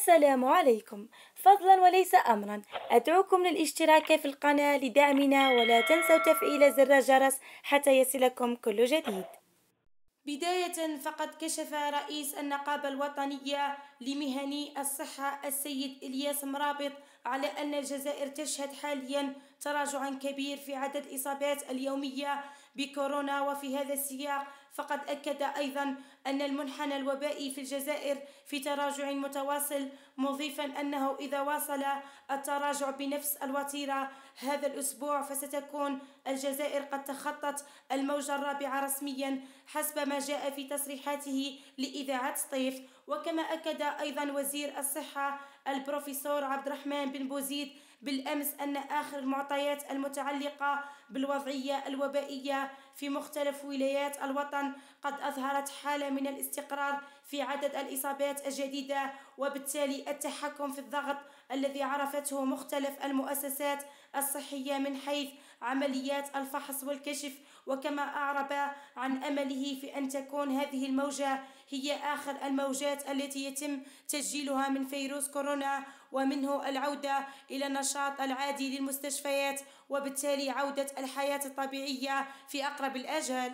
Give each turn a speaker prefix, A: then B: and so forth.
A: السلام عليكم فضلا وليس أمرا أدعوكم للاشتراك في القناة لدعمنا ولا تنسوا تفعيل زر الجرس حتى يصلكم كل جديد بداية فقد كشف رئيس النقابة الوطنية لمهني الصحة السيد إلياس مرابط على أن الجزائر تشهد حاليا تراجعا كبير في عدد الإصابات اليومية بكورونا وفي هذا السياق فقد أكد أيضا أن المنحنى الوبائي في الجزائر في تراجع متواصل مضيفا أنه إذا واصل التراجع بنفس الوتيرة هذا الأسبوع فستكون الجزائر قد تخطت الموجة الرابعة رسميا حسب ما جاء في تصريحاته لإذاعة طيف وكما أكد أيضا وزير الصحة البروفيسور عبد الرحمن بن بوزيد بالأمس أن آخر المعطيات المتعلقة بالوضعية الوبائية في مختلف ولايات الوطن قد أظهرت حالة من الاستقرار في عدد الإصابات الجديدة وبالتالي التحكم في الضغط الذي عرفته مختلف المؤسسات الصحية من حيث عمليات الفحص والكشف وكما أعرب عن أمله في أن تكون هذه الموجة هي آخر الموجات التي يتم تسجيلها من فيروس كورونا ومنه العودة إلى النشاط العادي للمستشفيات وبالتالي عودة الحياة الطبيعية في أقرب الأجل